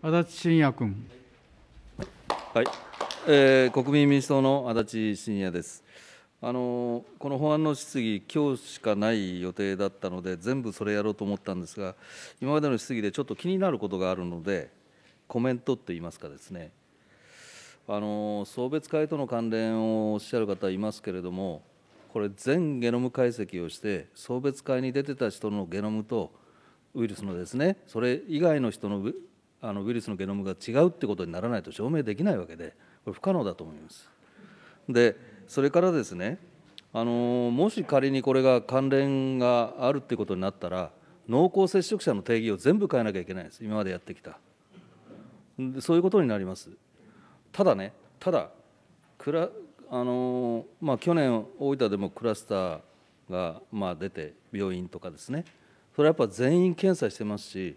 足立信也君。はい、えー、国民民主党の足立信也です。あのこの法案の質疑、今日しかない予定だったので、全部それやろうと思ったんですが、今までの質疑でちょっと気になることがあるので、コメントといいますかですね、あの送別会との関連をおっしゃる方いますけれども、これ、全ゲノム解析をして、送別会に出てた人のゲノムと、ウイルスのですね、それ以外の人のあのウイルスのゲノムが違うってことにならないと証明できないわけでこれ不可能だと思います。でそれからですねあのもし仮にこれが関連があるってことになったら濃厚接触者の定義を全部変えなきゃいけないです今までやってきたそういうことになりますただねただクラあの、まあ、去年大分でもクラスターが、まあ、出て病院とかですねそれはやっぱ全員検査してますし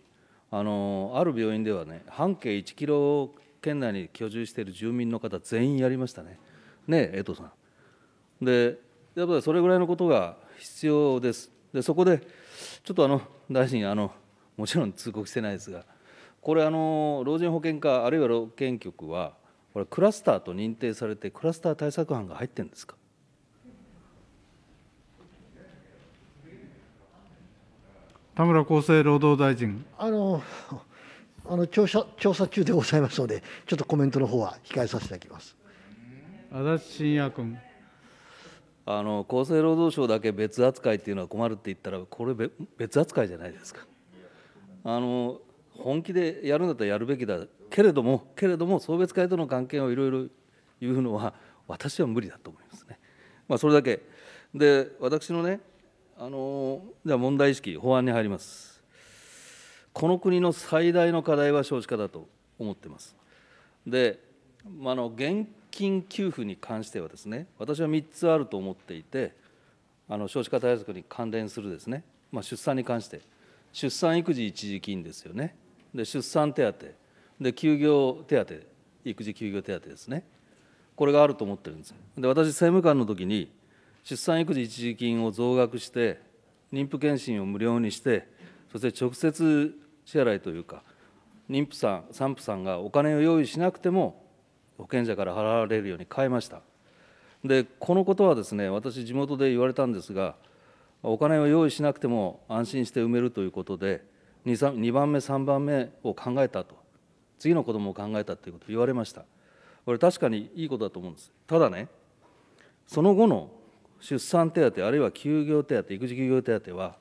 あのある病院ではね半径1キロ圏内に居住している住民の方全員やりましたねね江藤さんでやっぱりそれぐらいのことが必要ですでそこでちょっとあの大臣あのもちろん通告してないですがこれあの老人保健課あるいは老健局はこれクラスターと認定されてクラスター対策班が入ってるんですか田村厚生労働大臣。あのあの調査調査中でございますので、ちょっとコメントの方は控えさせていただきます。足立信也君。あの厚生労働省だけ別扱いっていうのは困るって言ったら、これ別扱いじゃないですか。あの本気でやるんだったらやるべきだけれども、けれども送別会との関係をいろいろ言うのは私は無理だと思いますね。まあ、それだけで私のねあのでは問題意識、法案に入ります。この国の最大の課題は少子化だと思ってます。で、まあの現金給付に関してはですね、私は3つあると思っていて、あの少子化対策に関連するですね、まあ、出産に関して、出産育児一時金ですよね、で出産手当、で休業手当、育児休業手当ですね、これがあると思ってるんです。で私、政務官の時に出産育児一時金を増額して、妊婦健診を無料にして、そして直接支払いというか、妊婦さん、産婦さんがお金を用意しなくても、保険者から払われるように変えました。で、このことはですね、私、地元で言われたんですが、お金を用意しなくても安心して産めるということで、2, 2番目、3番目を考えたと、次の子もを考えたということを言われました。これ、確かにいいことだと思うんです。ただね、その後の出産手当あるいは休業手当育児休業手当は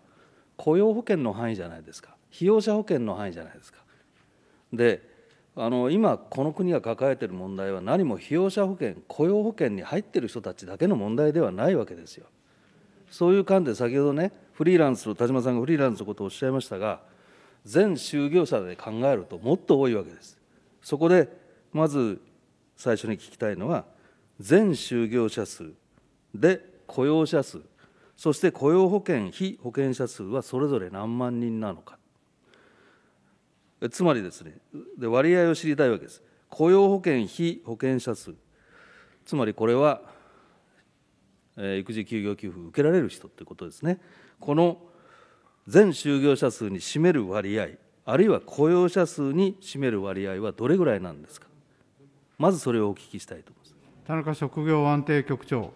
雇用保険の範囲じゃないですか被用者保険の範囲じゃないですか。であの今この国が抱えている問題は何も被用者保険雇用保険に入っている人たちだけの問題ではないわけですよ。そういう観点先ほどねフリーランスの田島さんがフリーランスのことをおっしゃいましたが全就業者で考えるともっと多いわけです。そこでまず最初に聞きたいのは全就業者数で雇用者数、そして雇用保険、非保険者数はそれぞれ何万人なのか、つまりですね、で割合を知りたいわけです。雇用保険、非保険者数、つまりこれは、えー、育児休業給付受けられる人ということですね。この全就業者数に占める割合、あるいは雇用者数に占める割合はどれぐらいなんですか、まずそれをお聞きしたいと思います田中職業安定局長。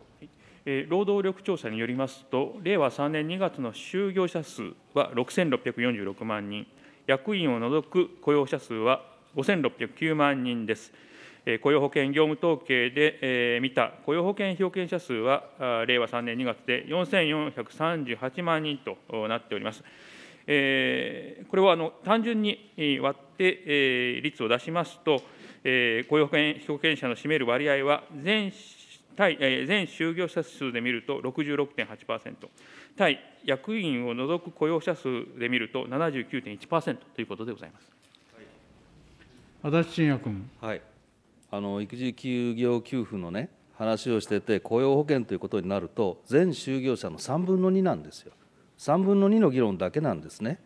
労働力調査によりますと、令和3年2月の就業者数は6646万人、役員を除く雇用者数は5609万人です。雇用保険業務統計で見た雇用保険表現者数は、令和3年2月で4438万人となっております。これは単純に割って、率を出しますと、雇用保険者の占める割合は、全対、え全就業者数で見ると66.8%、対役員を除く雇用者数で見ると79.1%ということでございます。足立信也君。はい。あの育児休業給付のね話をしてて雇用保険ということになると全就業者の3分の2なんですよ。3分の2の議論だけなんですね。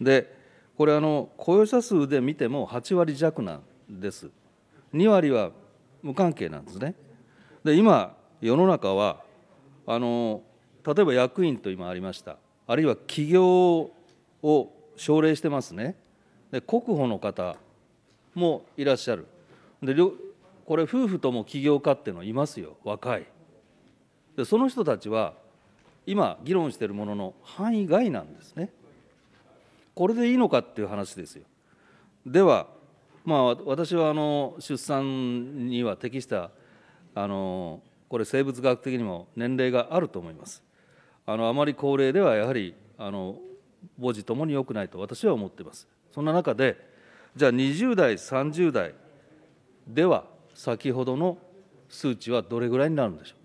でこれあの雇用者数で見ても8割弱なんです。2割は無関係なんですね。で今世の中はあの例えば役員と今ありましたあるいは起業を奨励してますねで国保の方もいらっしゃるでこれ夫婦とも起業家っていうのいますよ若いでその人たちは今議論しているものの範囲外なんですねこれでいいのかっていう話ですよではまあ私はあの出産には適したあのこれ生物学的にも年齢があると思います。あのあまり高齢ではやはりあの母子ともに良くないと私は思っています。そんな中でじゃあ20代30代では先ほどの数値はどれぐらいになるんでしょう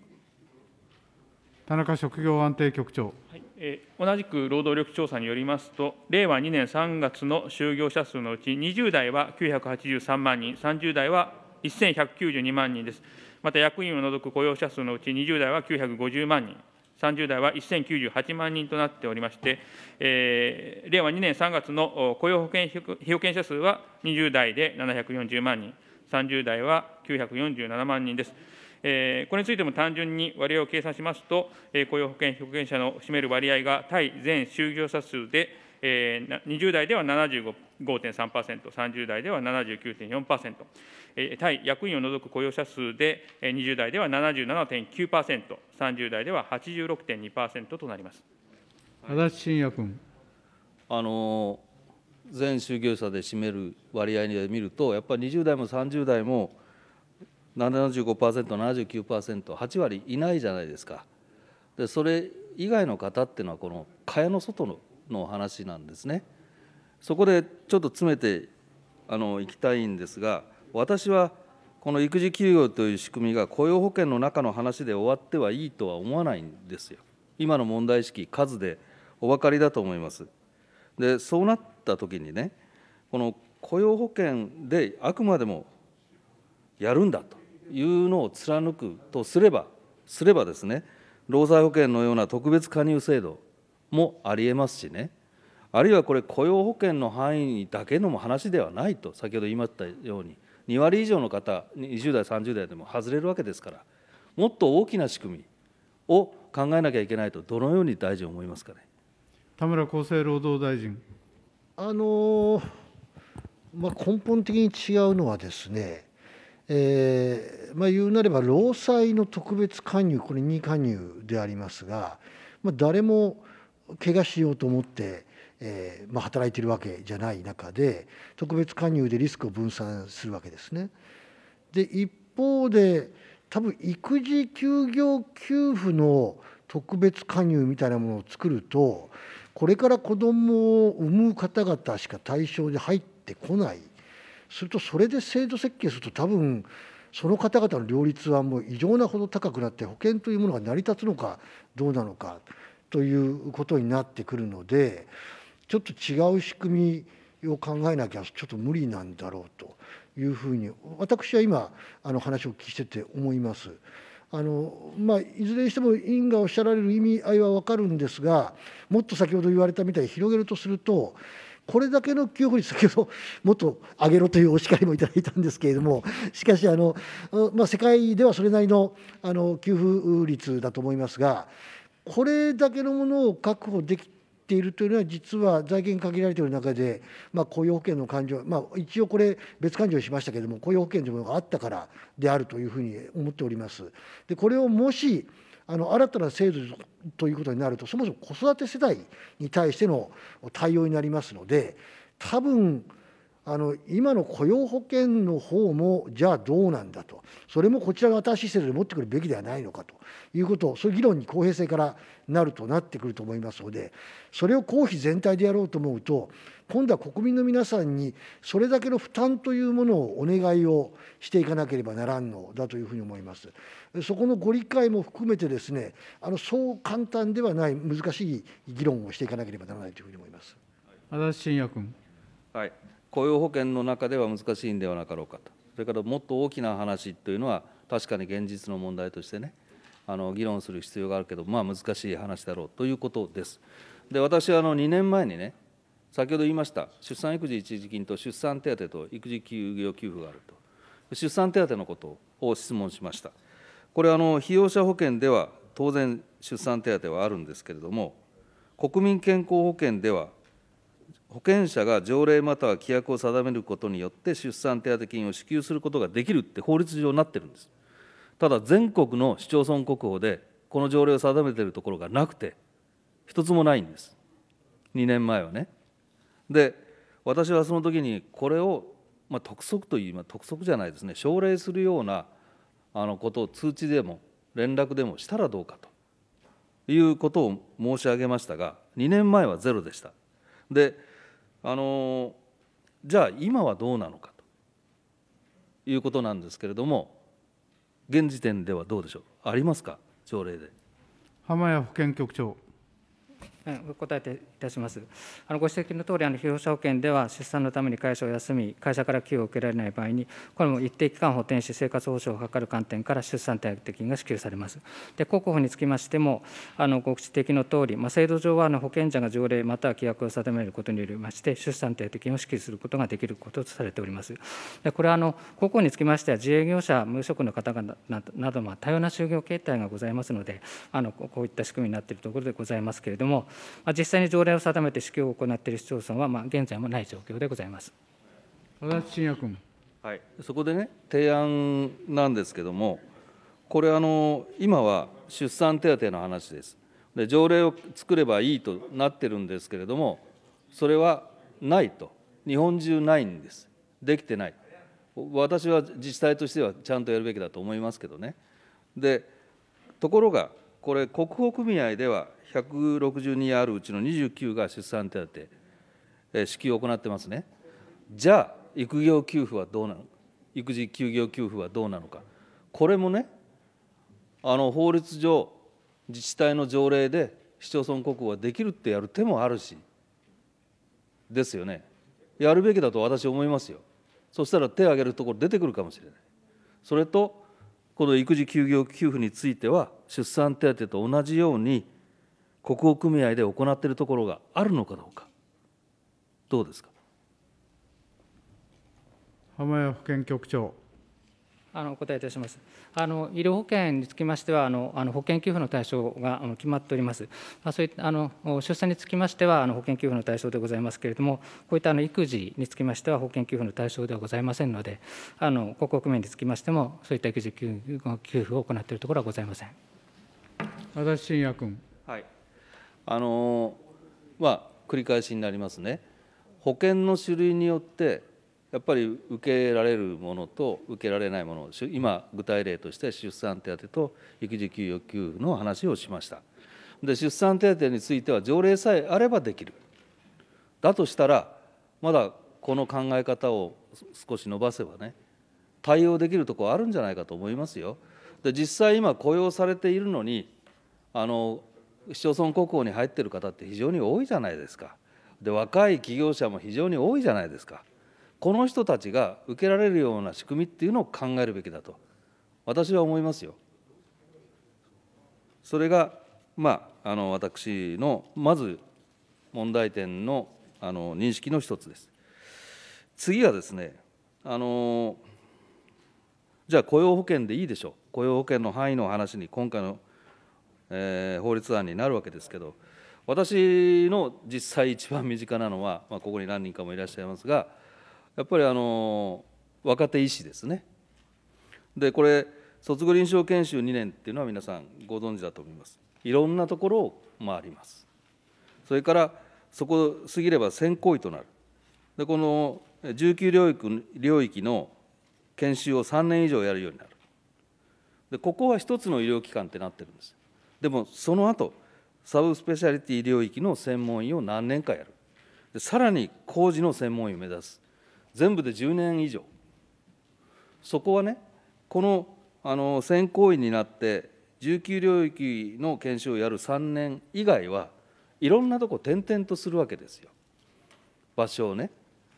田中職業安定局長、はいえー、同じく労働力調査によりますと、令和2年3月の就業者数のうち、20代は983万人、30代は1192万人です。また役員を除く雇用者数のうち20代は950万人、30代は1098万人となっておりまして、えー、令和2年3月の雇用保険被保険者数は20代で740万人、30代は947万人です。これについても単純に割合を計算しますと、雇用保険被保険者の占める割合が対全就業者数で、20代では75.3%、30代では79.4%、対役員を除く雇用者数で、20代では77.9%、30代では86.2%となります足立信也君。あの全就業者で占める割合で見ると、やっぱり20代も30代も75%、79%、8割いないじゃないですか。でそれ以外の方っていうのはこの蚊帳の外のの話なんですね。そこでちょっと詰めてあのいきたいんですが、私はこの育児休業という仕組みが雇用保険の中の話で終わってはいいとは思わないんですよ。今の問題意識、数でお分かりだと思います。で、そうなったときにね、この雇用保険であくまでもやるんだというのを貫くとすれば、すればですね、労災保険のような特別加入制度もありえますしね、あるいはこれ、雇用保険の範囲だけの話ではないと、先ほど言いましたように、2割以上の方、20代、30代でも外れるわけですから、もっと大きな仕組みを考えなきゃいけないと、どのように大臣、思いますかね田村厚生労働大臣。あのまあ、根本的に違うのはですね、えーまあ、言うなれば労災の特別加入これ2加入でありますが、まあ、誰も怪我しようと思ってえー、まあ、働いているわけじゃない中で特別加入でリスクを分散するわけですね。で一方で多分育児休業給付の特別加入みたいなものを作るとこれから子どもを産む方々しか対象で入ってこないするとそれで制度設計すると多分その方々の両立はもう異常なほど高くなって保険というものが成り立つのかどうなのかということになってくるのでちょっと違う仕組みを考えなきゃちょっと無理なんだろうというふうに私は今あの話を聞いてて思います。あのまあ、いずれにしても委員がおっしゃられる意味合いは分かるんですがもっと先ほど言われたみたいに広げるとするとこれだけの給付率先ほどもっと上げろというお叱りもいただいたんですけれどもしかしあの、まあ、世界ではそれなりのあの給付率だと思いますがこれだけのものを確保できっているというのは実は財源限られている中で、まあ、雇用保険の勘定、まあ、一応これ別勘定しましたけれども雇用保険というものがあったからであるというふうに思っております。でこれをもしあの新たな制度ということになるとそもそも子育て世代に対しての対応になりますので多分あの今の雇用保険の方もじゃあどうなんだとそれもこちらが新しい制度で持ってくるべきではないのかということそういう議論に公平性からなるとなってくると思いますのでそれを公費全体でやろうと思うと今度は国民の皆さんにそれだけの負担というものをお願いをしていかなければならんのだというふうに思います。そこのご理解も含めてですねあのそう簡単ではない難しい議論をしていかなければならないというふうに思います。足立信也君。はい雇用保険の中では難しいんではなかろうかと、それからもっと大きな話というのは、確かに現実の問題としてね、あの議論する必要があるけど、まあ、難しい話だろうということです。で私はあの2年前にね、先ほど言いました、出産育児一時金と出産手当と育児休業給付があると、出産手当のことを質問しました。これあの、被用者保険では当然、出産手当はあるんですけれども、国民健康保険では保険者が条例または規約を定めることによって出産手当金を支給することができるって法律上になってるんですただ全国の市町村国保でこの条例を定めているところがなくて一つもないんです2年前はねで私はその時にこれを、まあ、督促という、まあ、督促じゃないですね奨励するようなあのことを通知でも連絡でもしたらどうかということを申し上げましたが2年前はゼロでしたであのじゃあ今はどうなのかということなんですけれども現時点ではどうでしょうありますか条例で浜谷保健局長答えていたします。あのご指摘の通り、あの被保者保険では、出産のために会社を休み、会社から給与を受けられない場合に、これも一定期間補填し、生活保障を図る観点から出産手当金が支給されます。で、国保につきましても、あのご指摘の通り、まあ、制度上はあの保険者が条例または規約を定めることによりまして、出産手当金を支給することができることとされております。でこれはあの国保につきましては、自営業者、無職の方々など、ま多様な就業形態がございますので、あのこういった仕組みになっているところでございますけれども、まあ、実際に条例を定めて支給を行っている市町村は、まあ、現在もない状況でございます。足立信也君。はい、そこでね、提案なんですけども、これあの、今は出産手当の話です。で条例を作ればいいとなってるんですけれども、それはないと、日本中ないんです、できてない、私は自治体としてはちゃんとやるべきだと思いますけどね。でところがこれ、国保組合では162あるうちの29が出産手当、え支給を行ってますね。じゃあ、育業給付はどうなの育児休業給付はどうなのか、これもね、あの法律上、自治体の条例で市町村国保はできるってやる手もあるし、ですよね、やるべきだと私、思いますよ。そしたら手を挙げるところ出てくるかもしれない。それとこの育児休業給付については、出産手当と同じように、国保組合で行っているところがあるのかどうか、どうですか。浜谷保健局長。あのお答えいたします。あの医療保険につきましては、あのあの保険給付の対象があの決まっております。まあ、そういったあの出産につきましてはあの保険給付の対象でございますけれども、こういったあの育児につきましては保険給付の対象ではございませんので、あの広告面につきましてもそういった育児給付を行っているところはございません。足立信也君。はい。あのまあ繰り返しになりますね。保険の種類によってやっぱり受けられるものと受けられないもの今具体例として出産手当と育児休業給付の話をしましたで出産手当については条例さえあればできるだとしたらまだこの考え方を少し伸ばせばね対応できるとこあるんじゃないかと思いますよで実際今雇用されているのにあの市町村国校に入ってる方って非常に多いじゃないですかで若い起業者も非常に多いじゃないですか。この人たちが受けられるような仕組みっていうのを考えるべきだと私は思いますよ。それが、まあ、あの私のまず問題点のあの認識の一つです。次はですねあのじゃあ雇用保険でいいでしょう雇用保険の範囲の話に今回の、えー、法律案になるわけですけど私の実際一番身近なのは、まあ、ここに何人かもいらっしゃいますがやっぱりあの若手医師ですね。でこれ卒業臨床研修2年っていうのは皆さんご存知だと思います。いろんなところを回ります。それからそこ過ぎれば先行医となる。でこの19領域領域の研修を3年以上やるようになる。でここは一つの医療機関ってなってるんです。でもその後サブスペシャリティ領域の専門医を何年かやる。でさらに工事の専門医を目指す。全部で10年以上そこはねこのあの選考員になって19領域の研修をやる3年以外はいろんなとこ転々とするわけですよ場所をね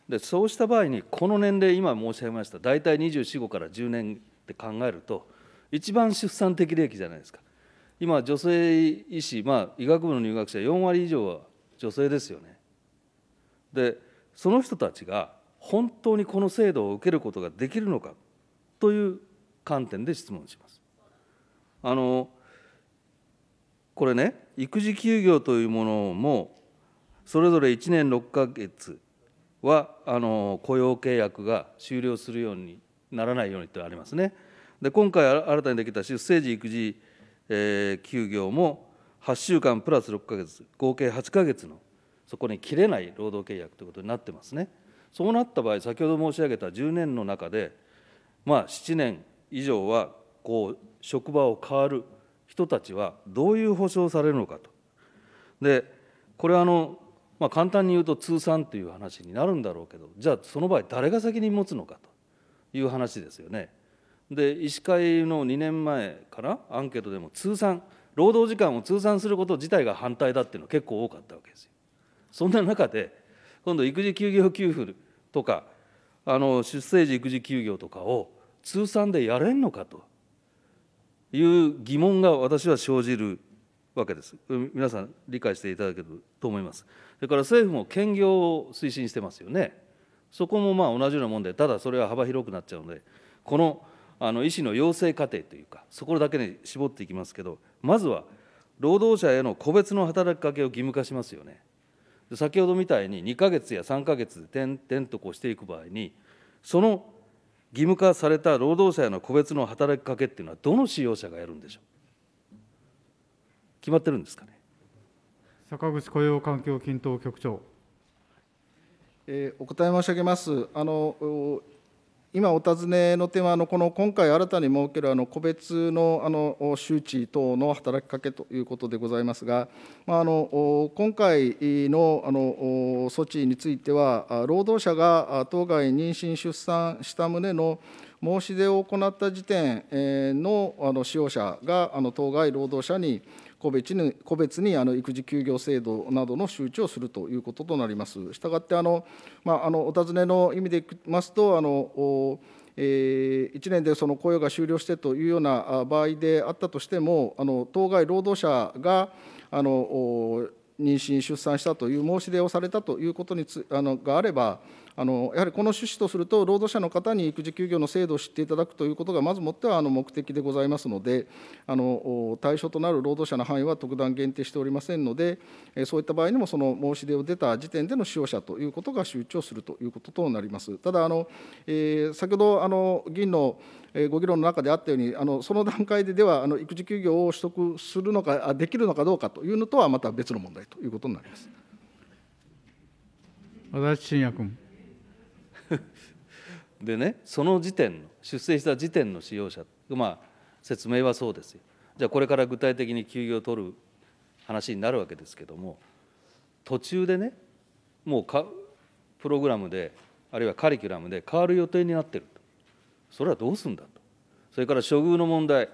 でそうした場合にこの年齢今申し上げました大体245から10年って考えると一番出産適齢期じゃないですか今女性医師まあ医学部の入学者4割以上は女性ですよねでその人たちが本当にこの制度を受けることができるのかという観点で質問します。あのこれね育児休業というものもそれぞれ1年6ヶ月はあの雇用契約が終了するようにならないようにってありますね。で今回新たにできた出生時育児、えー、休業も8週間プラス6ヶ月合計8ヶ月のそこに切れない労働契約ということになってますね。そうなった場合、先ほど申し上げた10年の中で、まあ、7年以上はこう職場を変わる人たちはどういう保障されるのかと。でこれはあの、まあ、簡単に言うと通算という話になるんだろうけどじゃあその場合誰が責任持つのかという話ですよね。で医師会の2年前からアンケートでも通算労働時間を通算すること自体が反対だっていうのは結構多かったわけですよ。そんな中で今度育児休業給付とかあの出生時育児休業とかを通算でやれんのかという疑問が私は生じるわけです。皆さん理解していただけると思います。それから政府も兼業を推進してますよね。そこもまあ同じようなもんで、ただそれは幅広くなっちゃうので、このあの医師の養成課程というか、そこだけに絞っていきますけど、まずは労働者への個別の働きかけを義務化しますよね。先ほどみたいに2か月や3か月で点々とこうしていく場合にその義務化された労働者への個別の働きかけっていうのはどの使用者がやるんでしょう決まってるんですかね坂口雇用環境均等局長、えお答え申し上げますあの今お尋ねの点はあのこの今回新たに設けるあの個別のあの周知等の働きかけということでございますが、まあ、あの今回のあの措置については労働者が当該妊娠・出産した旨の申し出を行った時点のあの使用者があの当該労働者に個別に個別にあの育児休業制度などの周知をするということとなります。したがってあの、まあ、あのお尋ねの意味でいきますとあのえー、1年でその雇用が終了してというような場合であったとしても、あの当該労働者があの妊娠・出産したという申し出をされたということにつあのがあれば、あのやはりこの趣旨とすると、労働者の方に育児休業の制度を知っていただくということが、まずもってはあの目的でございますので、あの対象となる労働者の範囲は特段限定しておりませんので、そういった場合にも、その申し出を出た時点での使用者ということが周知をするということとなります。ただあの、えー、先ほどあの議員のご議論の中であったように、あのその段階でではあの育児休業を取得するのか、できるのかどうかというのとはまた別の問題ということになります。足立信也君。でねその時点の出生した時点の使用者まあ説明はそうですよじゃあこれから具体的に休業を取る話になるわけですけども途中でねもうかプログラムであるいはカリキュラムで変わる予定になってるとそれはどうすんだとそれから処遇の問題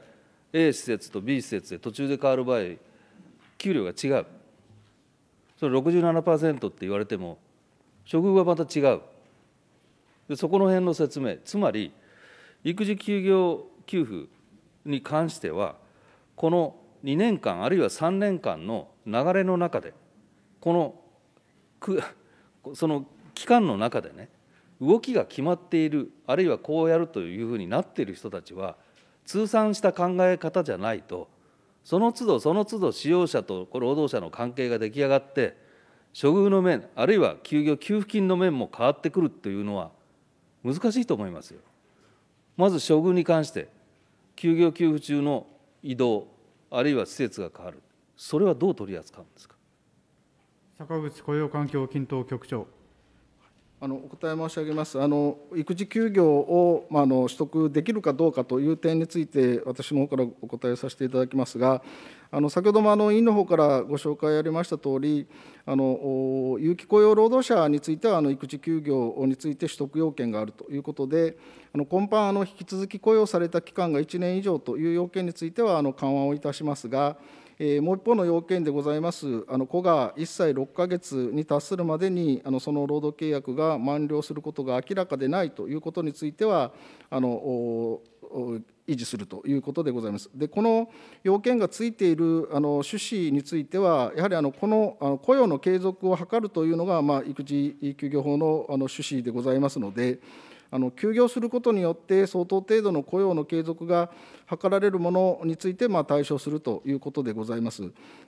A 施設と B 施設で途中で変わる場合給料が違うそれ67%って言われても処遇はまた違うでそこの辺の説明、つまり、育児休業給付に関しては、この2年間、あるいは3年間の流れの中で、このくその期間の中でね、動きが決まっている、あるいはこうやるというふうになっている人たちは、通算した考え方じゃないと、その都度その都度使用者と労働者の関係が出来上がって、処遇の面、あるいは休業給付金の面も変わってくるというのは、難しいと思いますよ。まず処遇に関して休業給付中の移動あるいは施設が変わるそれはどう取り扱うんですか坂口雇用環境均等局長あのお答え申し上げます。あの育児休業を、まあ、の取得できるかどうかという点について、私の方からお答えさせていただきますが、あの先ほどもあの委員の方からご紹介ありましたとおり、あの有期雇用労働者については、あの育児休業について取得要件があるということで、あの今般あの、引き続き雇用された期間が1年以上という要件についてはあの緩和をいたしますが、えもう一方の要件でございます、あの子が1歳6ヶ月に達するまでに、あのその労働契約が満了することが明らかでないということについては、あの維持するということでございます。で、この要件がついているあの趣旨については、やはりあのこのあの雇用の継続を図るというのが、まあ、育児休業法のあの趣旨でございますので、あの休業することによって相当程度の雇用の継続が図られるものについて、まあ、対処するということでございます。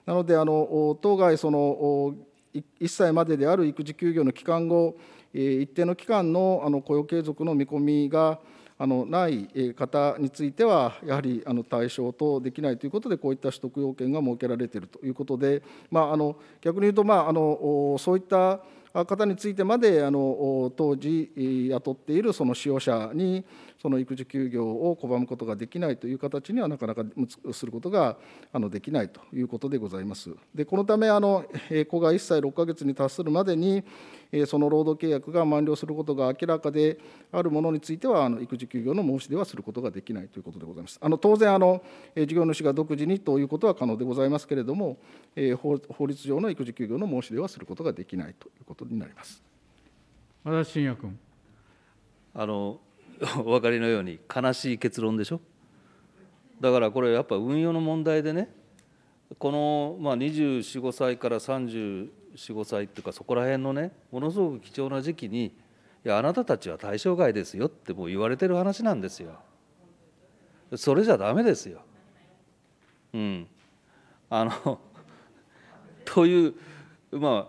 なのであの当該その1歳までである育児休業の期間後、一定の期間のあの雇用継続の見込みがあのない方については、やはりあの対象とできないということで、こういった取得要件が設けられているということで、まあ、あの逆に言うと、まああの、そういった方についてまであの当時雇っているその使用者にその育児休業を拒むことができないという形にはなかなかすることがあのできないということでございます。でこのためあの子が1歳6ヶ月に達するまでにその労働契約が満了することが明らかであるものについては、あの育児休業の申し出はすることができないということでございます。あの当然あの、事業主が独自にということは可能でございますけれども、法法律上の育児休業の申し出はすることができないということになります。和田伸也君あの お分かりのように悲しい結論でしょだからこれやっぱ運用の問題でねこの、まあ、245歳から3 0 45歳っていうかそこら辺のねものすごく貴重な時期に「いやあなたたちは対象外ですよ」ってもう言われてる話なんですよ。それじゃダメですよ。うん、あの というまあ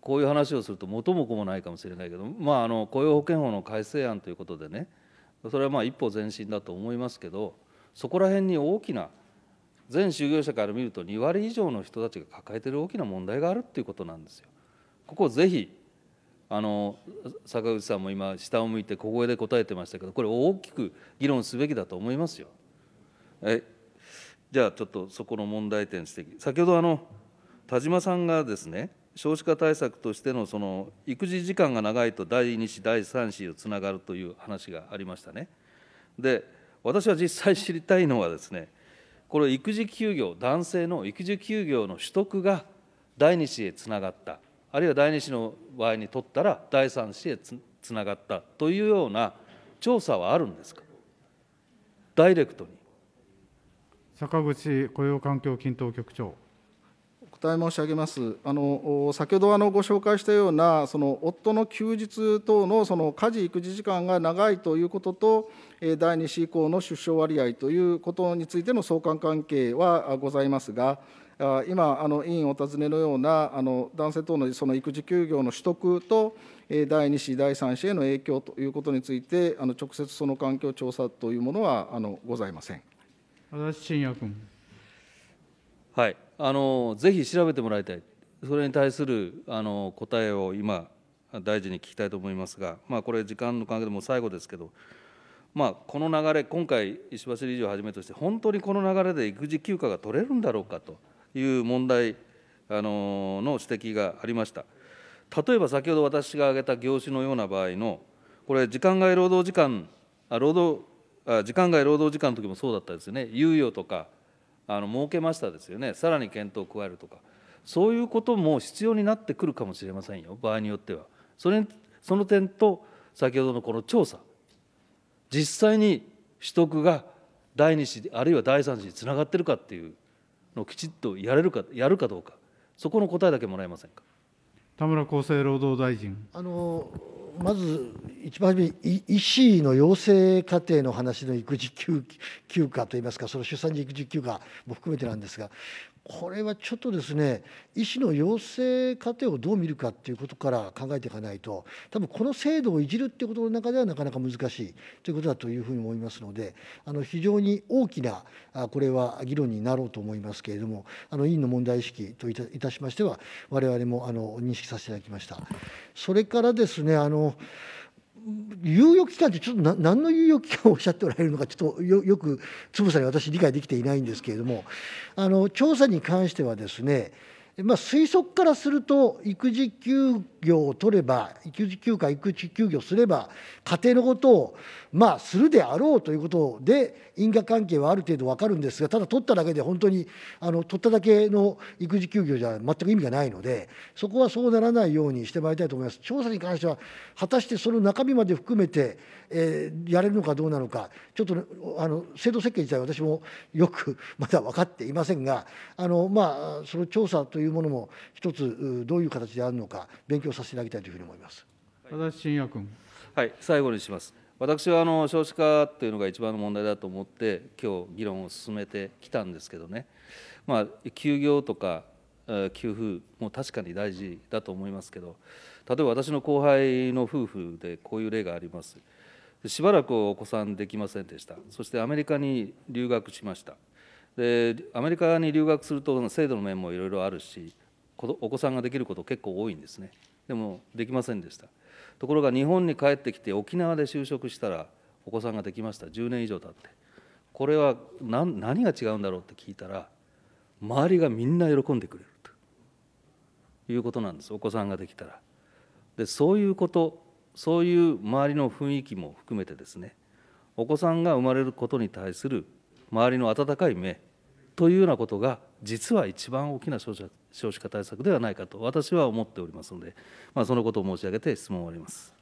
こういう話をすると元も子もないかもしれないけど、まあ、あの雇用保険法の改正案ということでねそれはまあ一歩前進だと思いますけどそこら辺に大きな全就業者から見ると2割以上の人たちが抱えている大きな問題があるっていうことなんですよ。ここをぜひあの坂口さんも今下を向いて小声で答えてましたけどこれ大きく議論すべきだと思いますよ。えじゃあちょっとそこの問題点指摘先ほどあの田島さんがですね少子化対策としてのその育児時間が長いと第2子第3子をつながるという話がありましたね。で私は実際知りたいのはですねこれ育児休業男性の育児休業の取得が第2子へつながったあるいは第2子の場合にとったら第3子へつつながったというような調査はあるんですかダイレクトに坂口雇用環境均等局長答え申し上げます。あの先ほどあのご紹介したようなその夫の休日等のその家事育児時間が長いということと第2子以降の出生割合ということについての相関関係はございますが。今あの、委員お尋ねのようなあの男性等のその育児休業の取得と第2子、第3子への影響ということについて、あの直接その環境調査というものはあのございません。足立信也君。はいあのぜひ調べてもらいたいそれに対するあの答えを今大臣に聞きたいと思いますが、まあ、これ時間の関係でも最後ですけど、まあ、この流れ今回石橋理事をはじめとして本当にこの流れで育児休暇が取れるんだろうかという問題あのの指摘がありました例えば先ほど私が挙げた業種のような場合のこれ時間外労働時間あ労働あ時間外労働時間の時もそうだったですよね猶予とかあの設けましたですよねさらに検討を加えるとかそういうことも必要になってくるかもしれませんよ場合によってはそれその点と先ほどのこの調査実際に取得が第2子あるいは第3子につながってるかっていうのをきちっとやれるかやるかどうかそこの答えだけもらえませんか田村厚生労働大臣あのまず一番初め医師の養成家庭の話の育児休暇といいますかその出産時育児休暇も含めてなんですがこれはちょっとですね医師の養成過程をどう見るかっていうことから考えていかないと多分この制度をいじるっていうことの中ではなかなか難しいということだというふうに思いますのであの非常に大きなこれは議論になろうと思いますけれどもあの委員の問題意識といたしましては我々もあの認識させていただきました。それからですねあの猶予期間ってちょっと何の猶予期間をおっしゃっておられるのかちょっとよくつぶさに私理解できていないんですけれどもあの調査に関してはですねまあ、推測からすると育児休業を取れば育児休暇育児休業すれば家庭のことをまあ、するであろうということで因果関係はある程度分かるんですがただ取っただけで本当にあの取っただけの育児休業じゃ全く意味がないのでそこはそうならないようにしてまいりたいと思います。調査に関しては果たしてその中身まで含めて、えー、やれるのかどうなのかちょっと、ね、あの制度設計自体私もよくまだ分かっていませんがあの、まあ、その調査というものも一つどういう形であるのか勉強させていただきたいというふうに思います。足立信也君はい、最後にします。私はあの少子化というのが一番の問題だと思って今日議論を進めてきたんですけどね、まあ、休業とか給付も確かに大事だと思いますけど例えば私の後輩の夫婦でこういう例がありますしばらくお子さんできませんでしたそしてアメリカに留学しましたでアメリカに留学すると制度の面もいろいろあるしお子さんができること結構多いんですねでもできませんでしたところが日本に帰ってきて沖縄で就職したらお子さんができました10年以上経ってこれは何何が違うんだろうって聞いたら周りがみんな喜んでくれるということなんですお子さんができたら。でそういうことそういう周りの雰囲気も含めてですねお子さんが生まれることに対する周りの温かい目というようなことが実は一番大きな少子化対策ではないかと私は思っておりますので、まあ、そのことを申し上げて質問を終わります。